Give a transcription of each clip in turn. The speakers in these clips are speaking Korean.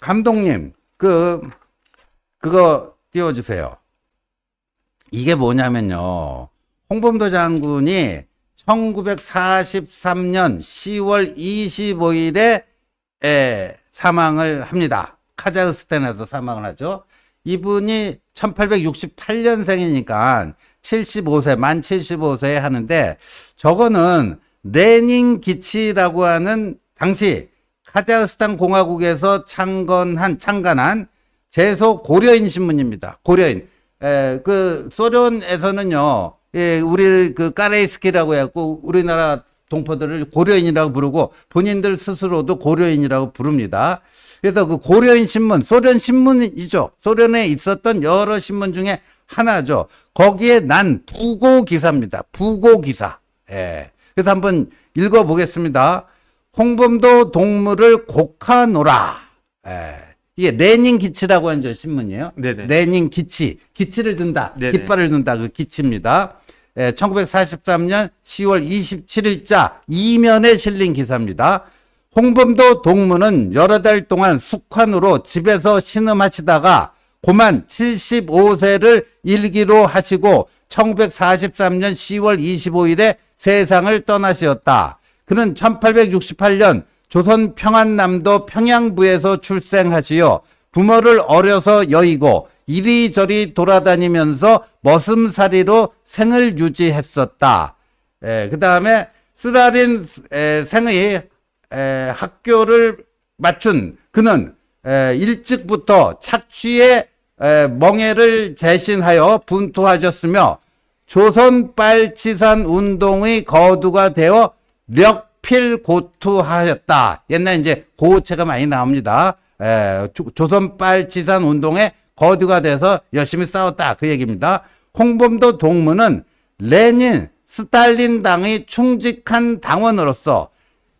감독님, 그, 그거 띄워주세요. 이게 뭐냐면요. 홍범도 장군이 1943년 10월 25일에 에, 사망을 합니다. 카자흐스탄에서 사망을 하죠. 이분이 1868년생이니까 75세, 만 75세에 하는데 저거는 레닌 기치라고 하는 당시 카자흐스탄 공화국에서 창건한 창간한 제소 고려인 신문입니다. 고려인. 에, 그 소련에서는요. 예, 우리 그 까레이스키라고 해갖고 우리나라 동포들을 고려인이라고 부르고 본인들 스스로도 고려인이라고 부릅니다. 그래서 그 고려인 신문, 소련 신문이죠. 소련에 있었던 여러 신문 중에 하나죠. 거기에 난 부고 기사입니다. 부고 기사. 예. 그래서 한번 읽어보겠습니다. 홍범도 동물을 곡하노라. 예. 이게 레닌 기치라고 하는 신문이에요. 네네. 레닌 기치. 기치를 든다. 네네. 깃발을 든다. 그 기치입니다. 예, 1943년 10월 27일자 이면에 실린 기사입니다. 홍범도 동무는 여러 달 동안 숙환으로 집에서 신음하시다가 고만 75세를 일기로 하시고 1943년 10월 25일에 세상을 떠나시었다. 그는 1868년 조선 평안남도 평양부에서 출생하지요. 부모를 어려서 여의고 이리저리 돌아다니면서 머슴살이로 생을 유지했었다. 예, 그 다음에 쓰라린 에, 생의 에, 학교를 마춘 그는 에, 일찍부터 착취의 멍해를 재신하여 분투하셨으며 조선 빨치산 운동의 거두가 되어 력필고투하였다. 옛날 이제 고우체가 많이 나옵니다. 에, 조선빨치산 운동의 거두가 돼서 열심히 싸웠다. 그 얘기입니다. 홍범도 동문은 레닌, 스탈린 당의 충직한 당원으로서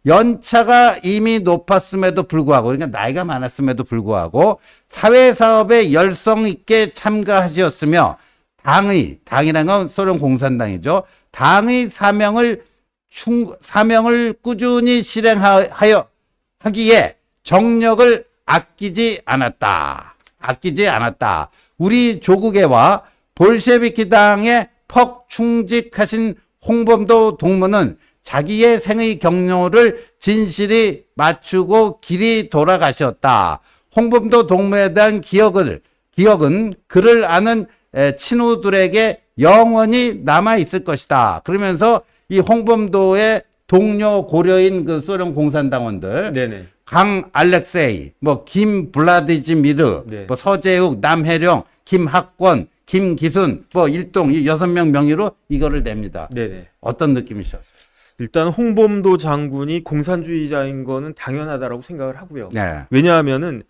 연차가 이미 높았음에도 불구하고 그러니까 나이가 많았음에도 불구하고 사회사업에 열성 있게 참가하시었으며 당의 당이란 건 소련 공산당이죠. 당의 사명을 충, 사명을 꾸준히 실행하여 하기에 정력을 아끼지 않았다. 아끼지 않았다. 우리 조국에와 볼셰비키당에 퍽 충직하신 홍범도 동무는 자기의 생의 경로를 진실이 맞추고 길이 돌아가셨다. 홍범도 동무에 대한 기억을, 기억은 그를 아는 친우들에게 영원히 남아 있을 것이다. 그러면서 이 홍범도의 동료 고려인 그 소련 공산당원들 네네. 강 알렉세이, 뭐 김 블라디지미르, 네. 뭐 서재욱, 남해령, 김학권, 김기순, 뭐 일동 이 여섯 명 명의로 이거를 냅니다. 네네. 어떤 느낌이셨어요? 일단 홍범도 장군이 공산주의자인 거는 당연하다라고 생각을 하고요. 네. 왜냐하면은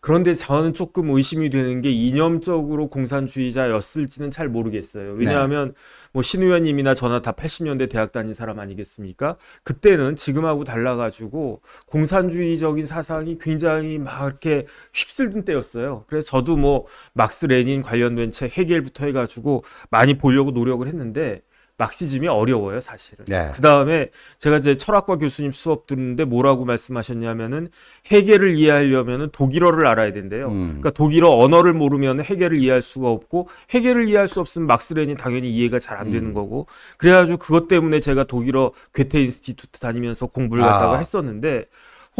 그런데 저는 조금 의심이 되는 게 이념적으로 공산주의자였을지는 잘 모르겠어요. 네. 왜냐하면 네. 뭐 뭐신 의원님이나 저나 다 80년대 대학 다닌 사람 아니겠습니까? 그때는 지금하고 달라가지고 공산주의적인 사상이 굉장히 막 이렇게 휩쓸던 때였어요. 그래서 저도 뭐 막스 레닌 관련된 책해결부터 해가지고 많이 보려고 노력을 했는데 막시즘이 어려워요, 사실은. 네. 그 다음에 제가 이제 철학과 교수님 수업 듣는데 뭐라고 말씀하셨냐면은 해계를 이해하려면은 독일어를 알아야 된대요. 음. 그러니까 독일어 언어를 모르면 해계를 이해할 수가 없고 해계를 이해할 수 없으면 막스렌이 당연히 이해가 잘 안 되는 음. 거고 그래가지고 그것 때문에 제가 독일어 괴테 인스티튜트 다니면서 공부를 갖다가 아. 했었는데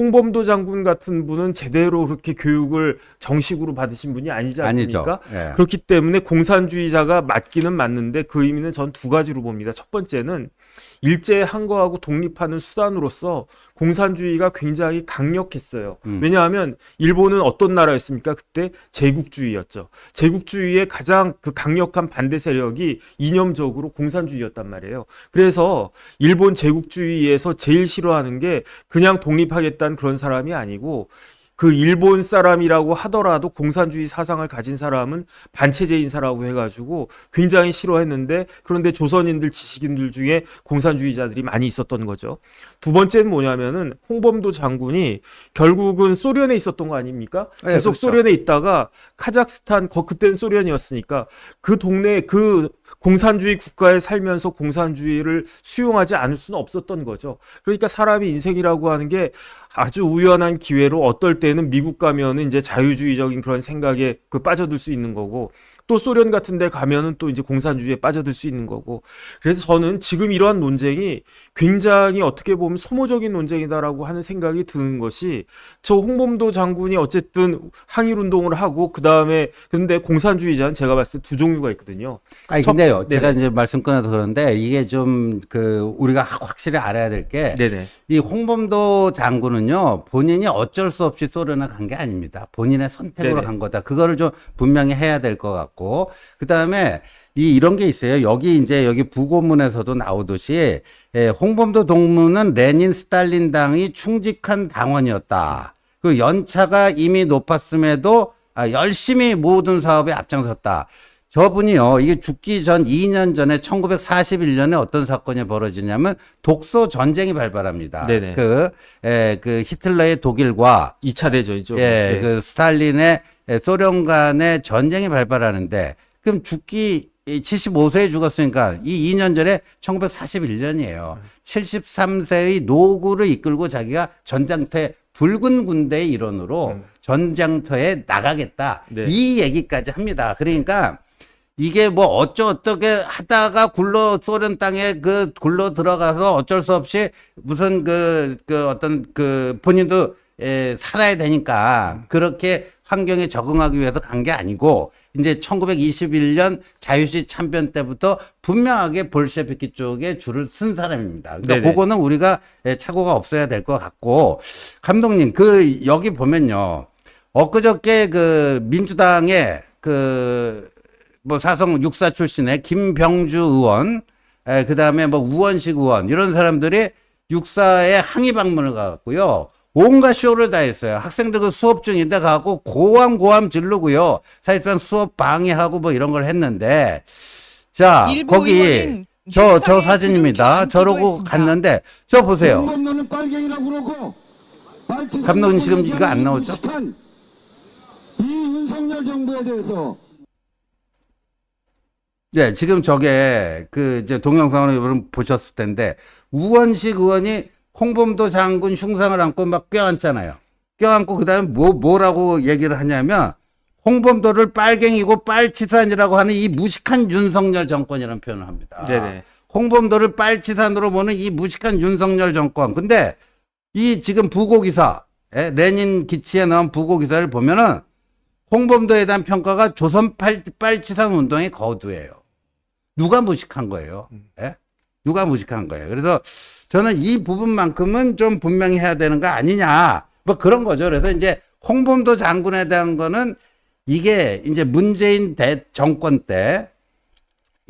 홍범도 장군 같은 분은 제대로 그렇게 교육을 정식으로 받으신 분이 아니지 않습니까? 예. 그렇기 때문에 공산주의자가 맞기는 맞는데 그 의미는 전 두 가지로 봅니다. 첫 번째는 일제에 항거하고 독립하는 수단으로서 공산주의가 굉장히 강력했어요. 음. 왜냐하면 일본은 어떤 나라였습니까? 그때 제국주의였죠. 제국주의의 가장 그 강력한 반대 세력이 이념적으로 공산주의였단 말이에요. 그래서 일본 제국주의에서 제일 싫어하는 게 그냥 독립하겠다는 그런 사람이 아니고 그 일본 사람이라고 하더라도 공산주의 사상을 가진 사람은 반체제 인사라고 해가지고 굉장히 싫어했는데 그런데 조선인들 지식인들 중에 공산주의자들이 많이 있었던 거죠. 두 번째는 뭐냐면은 홍범도 장군이 결국은 소련에 있었던 거 아닙니까? 아, 예, 계속 그렇죠. 소련에 있다가 카자흐스탄 그때는 소련이었으니까 그 동네 그 공산주의 국가에 살면서 공산주의를 수용하지 않을 수는 없었던 거죠. 그러니까 사람이 인생이라고 하는 게 아주 우연한 기회로 어떨 때는 미국 가면은 이제 자유주의적인 그런 생각에 그 빠져들 수 있는 거고 또 소련 같은 데 가면은 또 이제 공산주의에 빠져들 수 있는 거고. 그래서 저는 지금 이러한 논쟁이 굉장히 어떻게 보면 소모적인 논쟁이다라고 하는 생각이 드는 것이 저 홍범도 장군이 어쨌든 항일 운동을 하고 그다음에 그런데 공산주의자는 제가 봤을 때 두 종류가 있거든요. 아니 첫, 근데요. 네네. 제가 이제 말씀 끊어서 그런데 이게 좀 그 우리가 확실히 알아야 될 게 이 홍범도 장군은요. 본인이 어쩔 수 없이 소련에 간 게 아닙니다. 본인의 선택으로 네네. 간 거다. 그거를 좀 분명히 해야 될 것 같고 같고 그다음에 이 이런 게 있어요. 여기 이제 여기 부고문에서도 나오듯이 예, 홍범도 동무는 레닌 스탈린당의 충직한 당원이었다. 그 연차가 이미 높았음에도 아, 열심히 모든 사업에 앞장섰다. 저분이요, 이게 죽기 전 2년 전에 1941년에 어떤 사건이 벌어지냐면 독소 전쟁이 발발합니다. 네네. 그, 에, 예, 그 히틀러의 독일과 2차 대전이죠. 예, 네. 그 스탈린의 예, 소련 간의 전쟁이 발발하는데 그럼 죽기 75세에 죽었으니까 이 2년 전에 1941년이에요. 73세의 노구를 이끌고 자기가 전장터에 붉은 군대의 일원으로 음. 전장터에 나가겠다. 네. 이 얘기까지 합니다. 그러니까 이게 뭐 어쩌 어떻게 하다가 굴러 소련 땅에 그 굴러 들어가서 어쩔 수 없이 무슨 그그 그 어떤 그 본인도 에, 예, 살아야 되니까 그렇게 환경에 적응하기 위해서 간 게 아니고 이제 1921년 자유시 참변 때부터 분명하게 볼셰비키 쪽에 줄을 쓴 사람입니다. 그러니까 네네. 그거는 우리가 예, 착오가 없어야 될 것 같고 감독님 그 여기 보면요 엊그저께 그 민주당의 그뭐 사성 육사 출신의 김병주 의원, 그 다음에 뭐 우원식 의원 이런 사람들이 육사에 항의 방문을 갔고요. 온갖 쇼를 다 했어요. 학생들 그 수업 중인데 가고 고함 고함 질르고요. 사실상 수업 방해하고 뭐 이런 걸 했는데 자 거기 저 저 사진입니다. 저러고 갔는데 저 보세요. 감독님 지금 이거 안 나오죠? 이 윤석열 정부에 대해서 네, 지금 저게 그 이제 동영상으로 여러분 보셨을 텐데 우원식 의원이 홍범도 장군 흉상을 안고 막 껴안잖아요. 껴안고 그다음에 뭐 뭐라고 얘기를 하냐면 홍범도를 빨갱이고 빨치산이라고 하는 이 무식한 윤석열 정권이라는 표현을 합니다. 네네. 홍범도를 빨치산으로 보는 이 무식한 윤석열 정권. 근데 이 지금 부고기사 예, 레닌 기치에 나온 부고기사를 보면은 홍범도에 대한 평가가 조선 빨치산 운동의 거두예요. 누가 무식한 거예요? 음. 예? 누가 무식한 거예요? 그래서 저는 이 부분만큼은 좀 분명히 해야 되는 거 아니냐. 뭐 그런 거죠. 그래서 이제 홍범도 장군에 대한 거는 이게 이제 문재인 대 정권 때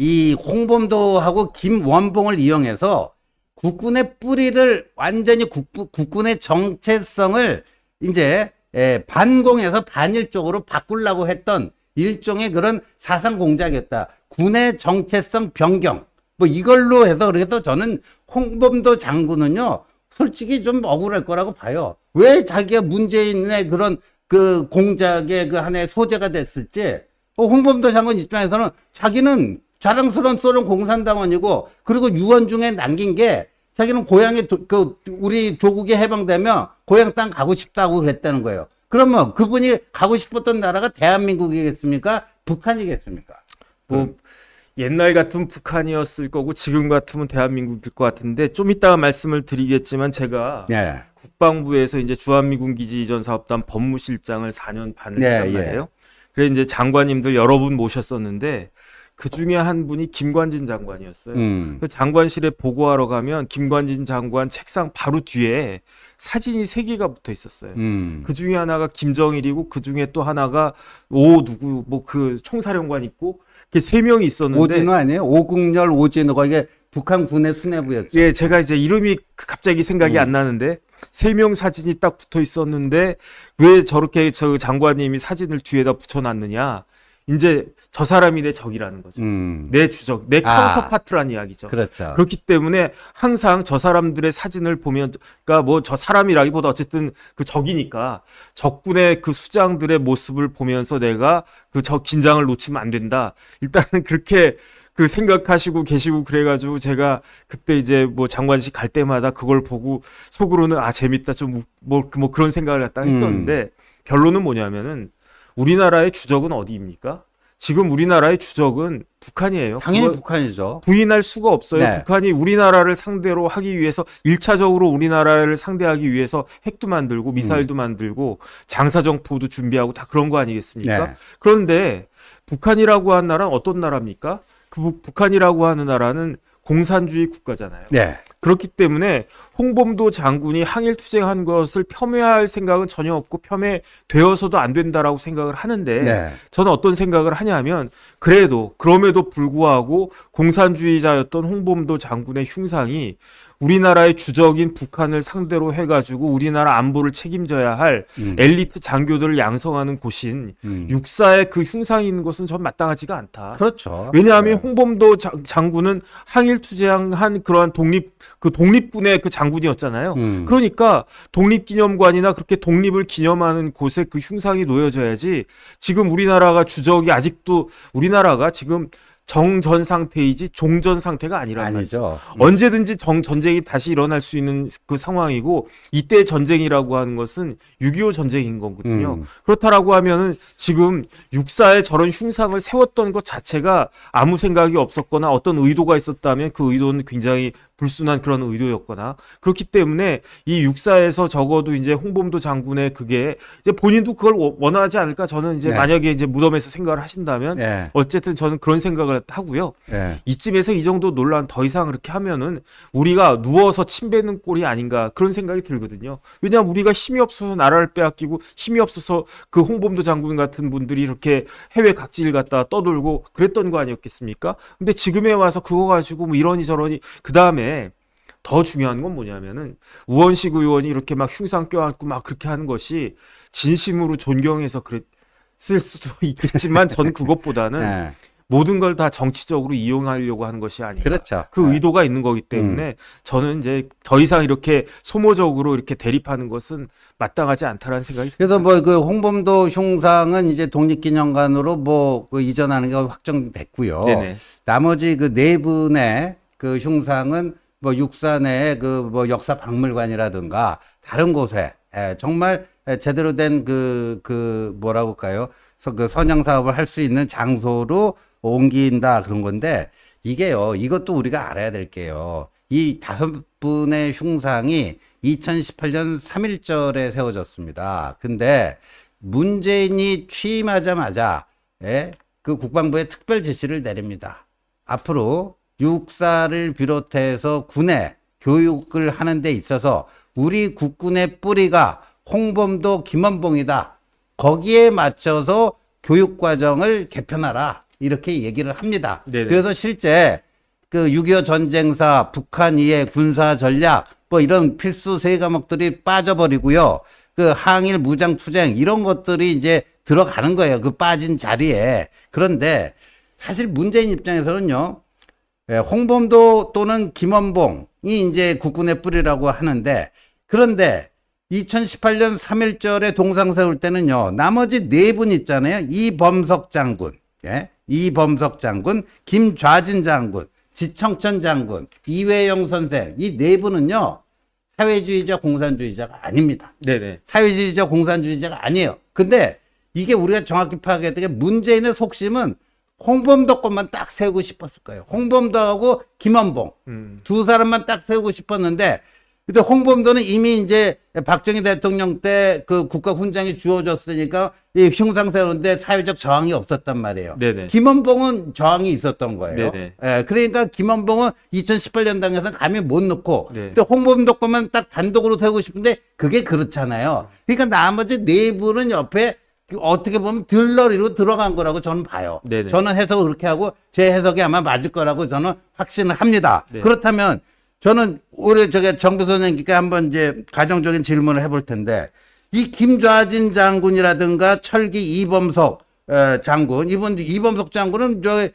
이 홍범도하고 김원봉을 이용해서 국군의 뿌리를 완전히 국, 군의 정체성을 이제 예, 반공에서 반일 쪽으로 바꾸려고 했던 일종의 그런 사상 공작이었다. 군의 정체성 변경 뭐 이걸로 해서 그래서 저는 홍범도 장군은요 솔직히 좀 억울할 거라고 봐요. 왜 자기가 문재인의 그런 그 공작의 그한나의 소재가 됐을지 뭐 홍범도 장군 입장에서는 자기는 자랑스러운 소련 공산당원이고 그리고 유언 중에 남긴 게 자기는 고향에 도, 그 우리 조국이 해방되면 고향 땅 가고 싶다고 그랬다는 거예요. 그러면 그분이 가고 싶었던 나라가 대한민국이겠습니까? 북한이겠습니까? 뭐 음. 옛날 같으면 북한이었을 거고 지금 같으면 대한민국일 것 같은데 좀 이따 가 말씀을 드리겠지만 제가 예. 국방부에서 이제 주한미군 기지 이전 사업단 법무실장을 4년 반을 네, 했단 예, 말이에요. 그래 서 이제 장관님들 여러 분 모셨었는데 그 중에 한 분이 김관진 장관이었어요. 음. 그 장관실에 보고하러 가면 김관진 장관 책상 바로 뒤에 사진이 세 개가 붙어 있었어요. 음. 그 중에 하나가 김정일이고 그 중에 또 하나가 오 누구 뭐 그 총사령관 있고 이게세 명이 있었는데 오진호 아니에요? 오국열 오진호가 이게 북한 군의 수뇌부였죠. 예, 제가 이제 이름이 갑자기 생각이 음. 안 나는데 세 명 사진이 딱 붙어 있었는데 왜 저렇게 저 장관님이 사진을 뒤에다 붙여 놨느냐. 이제 저 사람이 내 적이라는 거죠. 음. 내 주적, 내 아. 카운터파트란 이야기죠. 그렇죠. 그렇기 때문에 항상 저 사람들의 사진을 보면, 그러니까 뭐 저 사람이라기보다 어쨌든 그 적이니까 적군의 그 수장들의 모습을 보면서 내가 그저 긴장을 놓치면 안 된다. 일단은 그렇게 그 생각하시고 계시고 그래가지고 제가 그때 이제 뭐 장관식 갈 때마다 그걸 보고 속으로는 아 재밌다 좀 뭐뭐 뭐 그런 생각을 갖다 음. 했었는데 음. 결론은 뭐냐면은 우리나라의 주적은 어디입니까? 지금 우리나라의 주적은 북한이에요. 당연히 북한이죠. 부인할 수가 없어요. 네. 북한이 우리나라를 상대로 하기 위해서 일차적으로 우리나라를 상대하기 위해서 핵도 만들고 미사일도 음. 만들고 장사정포도 준비하고 다 그런 거 아니겠습니까? 네. 그런데 북한이라고 한 나라는 어떤 나라입니까? 그 북한이라고 하는 나라는 공산주의 국가잖아요. 네. 그렇기 때문에 홍범도 장군이 항일 투쟁한 것을 폄훼할 생각은 전혀 없고 폄훼되어서도 안 된다라고 생각을 하는데 네. 저는 어떤 생각을 하냐면 그래도 그럼에도 불구하고 공산주의자였던 홍범도 장군의 흉상이 우리나라의 주적인 북한을 상대로 해가지고 우리나라 안보를 책임져야 할 음. 엘리트 장교들을 양성하는 곳인 음. 육사의 그 흉상이 있는 것은 전 마땅하지가 않다. 그렇죠. 왜냐하면 네. 홍범도 장, 장군은 항일투쟁한 그러한 독립 그 독립군의 그 장군이었잖아요. 음. 그러니까 독립기념관이나 그렇게 독립을 기념하는 곳에 그 흉상이 놓여져야지 지금 우리나라가 주적이 아직도 우리나라가 지금 정전 상태이지 종전 상태가 아니란 아니죠. 말이죠. 음. 언제든지 정 전쟁이 다시 일어날 수 있는 그 상황이고 이때 전쟁이라고 하는 것은 6.25 전쟁인 거거든요. 음. 그렇다라고 하면은 지금 육사에 저런 흉상을 세웠던 것 자체가 아무 생각이 없었거나 어떤 의도가 있었다면 그 의도는 굉장히 불순한 그런 의도였거나 그렇기 때문에 이 육사에서 적어도 이제 홍범도 장군의 그게 이제 본인도 그걸 원하지 않을까 저는 이제 네. 만약에 이제 무덤에서 생각을 하신다면 네. 어쨌든 저는 그런 생각을 하고요. 네. 이쯤에서 이 정도 논란 더 이상 그렇게 하면은 우리가 누워서 침뱉는 꼴이 아닌가 그런 생각이 들거든요. 왜냐하면 우리가 힘이 없어서 나라를 빼앗기고 힘이 없어서 그 홍범도 장군 같은 분들이 이렇게 해외 각지를 갔다 떠돌고 그랬던 거 아니었겠습니까? 근데 지금에 와서 그거 가지고 뭐 이러니 저러니 그 다음에 더 중요한 건 뭐냐면은 우원식 의원이 이렇게 막 흉상 껴안고 막 그렇게 하는 것이 진심으로 존경해서 그랬을 수도 있겠지만 전 그것보다는 네. 모든 걸 다 정치적으로 이용하려고 하는 것이 아니라 그렇죠. 그 네. 의도가 있는 거기 때문에 음. 저는 이제 더 이상 이렇게 소모적으로 이렇게 대립하는 것은 마땅하지 않다라는 생각이 그래서 뭐 그 홍범도 흉상은 이제 독립기념관으로 뭐그 이전하는 게 확정됐고요. 네네. 나머지 그 네 분의 그 흉상은 뭐 육산의 그 뭐 역사 박물관이라든가 다른 곳에 예, 정말 제대로 된 그그 그 뭐라고 할까요? 그 선양 사업을 할 수 있는 장소로 옮긴다 그런 건데 이게요. 이것도 우리가 알아야 될 게요. 이 다섯 분의 흉상이 2018년 3일절에 세워졌습니다. 근데 문재인이 취임하자마자 예, 그 국방부에 특별 지시를 내립니다. 앞으로 육사를 비롯해서 군의 교육을 하는 데 있어서 우리 국군의 뿌리가 홍범도 김원봉이다. 거기에 맞춰서 교육 과정을 개편하라. 이렇게 얘기를 합니다. 네네. 그래서 실제 그 6.25 전쟁사, 북한 이해 군사 전략, 뭐 이런 필수 세 과목들이 빠져버리고요. 그 항일 무장 투쟁 이런 것들이 이제 들어가는 거예요. 그 빠진 자리에. 그런데 사실 문재인 입장에서는요. 예, 홍범도 또는 김원봉이 이제 국군의 뿌리라고 하는데 그런데 2018년 3.1절에 동상 세울 때는요, 나머지 네 분 있잖아요. 이범석 장군, 예? 이범석 장군, 김좌진 장군, 지청천 장군, 이회영 선생, 이 네 분은요, 사회주의자, 공산주의자가 아닙니다. 네네. 사회주의자, 공산주의자가 아니에요. 근데 이게 우리가 정확히 파악해야 되게 문재인의 속심은 홍범도 것만 딱 세우고 싶었을 거예요. 홍범도하고 김원봉 음. 두 사람만 딱 세우고 싶었는데 근데 홍범도는 이미 이제 박정희 대통령 때 그 국가 훈장이 주어졌으니까 이 흉상 세우는데 사회적 저항이 없었단 말이에요. 네네. 김원봉은 저항이 있었던 거예요. 네네. 예, 그러니까 김원봉은 2 0 1 8년당에서 감히 못놓고 네. 근데 홍범도 것만 딱 단독으로 세우고 싶은데 그게 그렇잖아요. 그러니까 나머지 네 분은 옆에 어떻게 보면 들러리로 들어간 거라고 저는 봐요. 네네. 저는 해석을 그렇게 하고 제 해석이 아마 맞을 거라고 저는 확신을 합니다. 네. 그렇다면 저는 우리 저게 정부 선생님께 한번 이제 가정적인 질문을 해볼 텐데 이 김좌진 장군이라든가 철기 이범석 장군 이번 이범석 장군은 저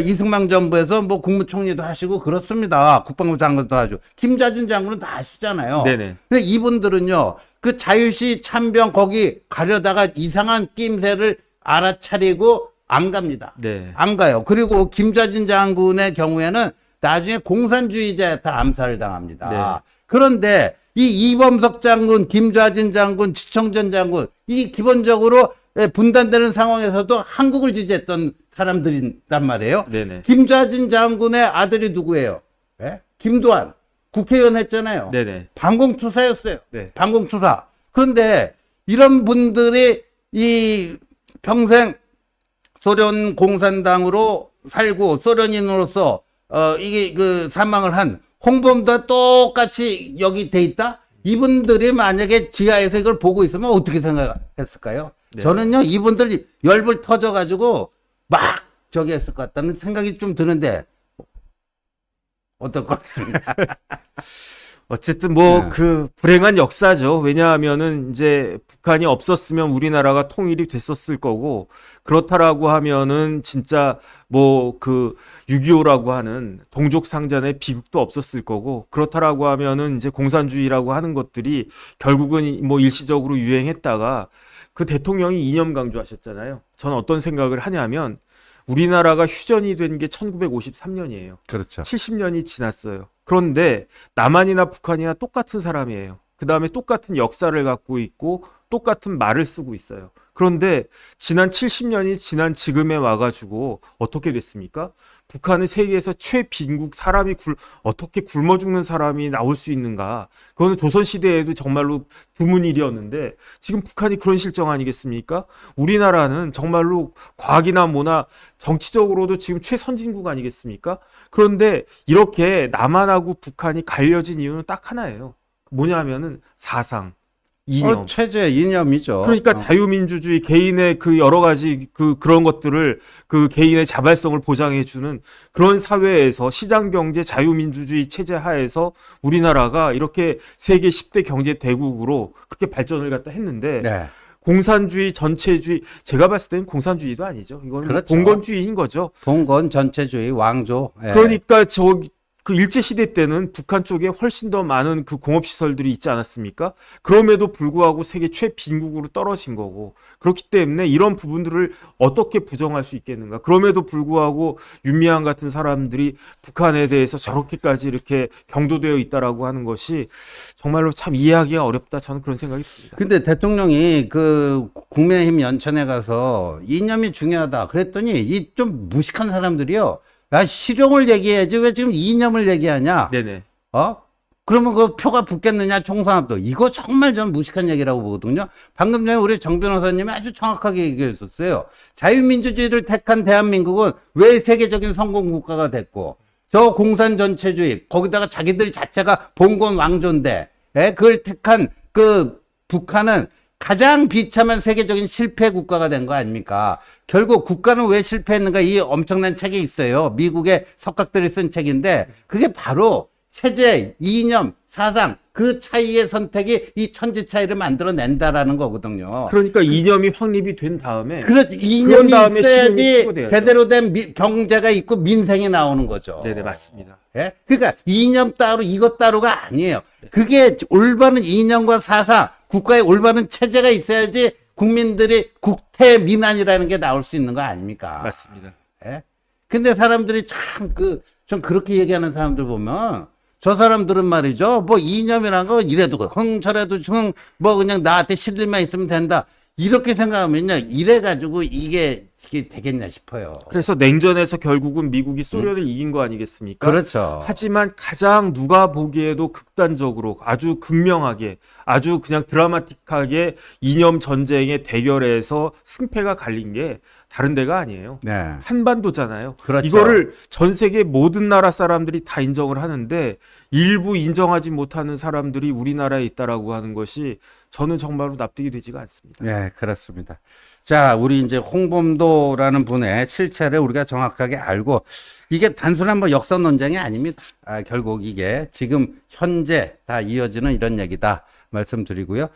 이승만 정부에서 뭐 국무총리도 하시고 그렇습니다. 국방부 장관도 하죠. 김좌진 장군은 다 아시잖아요. 네네. 근데 이분들은요 그 자유시 참병 거기 가려다가 이상한 낌새를 알아차리고 안 갑니다. 네. 안 가요. 그리고 김자진 장군의 경우에는 나중에 공산주의자한테 암살을 당합니다. 네. 그런데 이 이범석 장군, 김좌진 장군, 지청전 장군 이 기본적으로 예, 분단되는 상황에서도 한국을 지지했던 사람들이란 말이에요. 김좌진 장군의 아들이 누구예요? 네? 김도환. 국회의원 했잖아요. 네네. 반공투사였어요. 네. 반공투사. 그런데 이런 분들이 이 평생 소련 공산당으로 살고 소련인으로서 어 이게 그 사망을 한 홍범도 똑같이 여기 돼 있다. 이분들이 만약에 지하에서 이걸 보고 있으면 어떻게 생각했을까요? 네. 저는요 이분들 열불 터져가지고 막 저기 했을 것 같다는 생각이 좀 드는데 어떨 것같습 어쨌든 뭐그 네. 그 불행한 역사죠. 왜냐하면은 이제 북한이 없었으면 우리나라가 통일이 됐었을 거고 그렇다라고 하면은 진짜 뭐 그 6.25라고 하는 동족 상잔의 비극도 없었을 거고 그렇다라고 하면은 이제 공산주의라고 하는 것들이 결국은 뭐 일시적으로 유행했다가 그 대통령이 이념 강조하셨잖아요. 저는 어떤 생각을 하냐면 우리나라가 휴전이 된 게 1953년이에요. 그렇죠. 70년이 지났어요. 그런데 남한이나 북한이나 똑같은 사람이에요. 그 다음에 똑같은 역사를 갖고 있고 똑같은 말을 쓰고 있어요. 그런데 지난 70년이 지난 지금에 와가지고 어떻게 됐습니까? 북한은 세계에서 최빈국 사람이 굴, 어떻게 굶어 죽는 사람이 나올 수 있는가. 그거는 조선시대에도 정말로 드문 일이었는데 지금 북한이 그런 실정 아니겠습니까? 우리나라는 정말로 과학이나 뭐나 정치적으로도 지금 최선진국 아니겠습니까? 그런데 이렇게 남한하고 북한이 갈려진 이유는 딱 하나예요. 뭐냐면은 사상. 이념. 어, 체제 이념이죠. 그러니까 어. 자유민주주의 개인의 그 여러 가지 그 그런 것들을 그 개인의 자발성을 보장해 주는 그런 사회에서 시장 경제 자유민주주의 체제 하에서 우리나라가 이렇게 세계 10대 경제 대국으로 그렇게 발전을 갖다 했는데 네. 공산주의 전체주의 제가 봤을 때는 공산주의도 아니죠. 이건 그렇죠. 봉건주의인 거죠. 봉건 전체주의 왕조. 예. 그러니까 저그 일제시대 때는 북한 쪽에 훨씬 더 많은 그 공업시설들이 있지 않았습니까? 그럼에도 불구하고 세계 최빈국으로 떨어진 거고 그렇기 때문에 이런 부분들을 어떻게 부정할 수 있겠는가? 그럼에도 불구하고 윤미향 같은 사람들이 북한에 대해서 저렇게까지 이렇게 경도되어 있다라고 하는 것이 정말로 참 이해하기가 어렵다 저는 그런 생각이 듭니다. 근데 대통령이 그 국민의힘 연천에 가서 이념이 중요하다 그랬더니 이 좀 무식한 사람들이요. 야, 실용을 얘기해야지 왜 지금 이념을 얘기하냐? 네네. 어? 그러면 그 표가 붙겠느냐 총상합도 이거 정말 전 무식한 얘기라고 보거든요. 방금 전에 우리 정 변호사님이 아주 정확하게 얘기했었어요. 자유민주주의를 택한 대한민국은 왜 세계적인 성공 국가가 됐고 저 공산 전체주의 거기다가 자기들 자체가 봉건 왕조인데 예? 그걸 택한 그 북한은 가장 비참한 세계적인 실패 국가가 된 거 아닙니까? 결국 국가는 왜 실패했는가 이 엄청난 책이 있어요. 미국의 석학들이 쓴 책인데 그게 바로 체제, 이념, 사상 그 차이의 선택이 이 천지 차이를 만들어낸다라는 거거든요. 그러니까 이념이 확립이 된 다음에 그렇죠. 이념이 다음에 있어야지 제대로 된 미, 경제가 있고 민생이 나오는 거죠. 네네 맞습니다. 예? 그러니까 이념 따로 이것 따로가 아니에요. 네. 그게 올바른 이념과 사상, 국가의 올바른 체제가 있어야지 국민들이 국 태미만이라는 게 나올 수 있는 거 아닙니까? 맞습니다. 예? 근데 사람들이 참 그, 좀 그렇게 얘기하는 사람들 보면 저 사람들은 말이죠. 뭐 이념이란 거 이래도 그 흥, 저래도 흥, 뭐 그냥 나한테 실릴만 있으면 된다. 이렇게 생각하면요. 이래가지고 이게 설득이 되겠냐 싶어요. 그래서 냉전에서 결국은 미국이 소련을 음. 이긴 거 아니겠습니까? 그렇죠. 하지만 가장 누가 보기에도 극단적으로 아주 극명하게 아주 그냥 드라마틱하게 이념 전쟁의 대결에서 승패가 갈린 게 다른 데가 아니에요. 네. 한반도잖아요. 그렇죠. 이거를 전 세계 모든 나라 사람들이 다 인정을 하는데 일부 인정하지 못하는 사람들이 우리나라에 있다라고 하는 것이 저는 정말로 납득이 되지가 않습니다. 네, 그렇습니다. 자, 우리 이제 홍범도라는 분의 실체를 우리가 정확하게 알고 이게 단순한 뭐 역사 논쟁이 아닙니다. 아, 결국 이게 지금 현재 다 이어지는 이런 얘기다 말씀드리고요.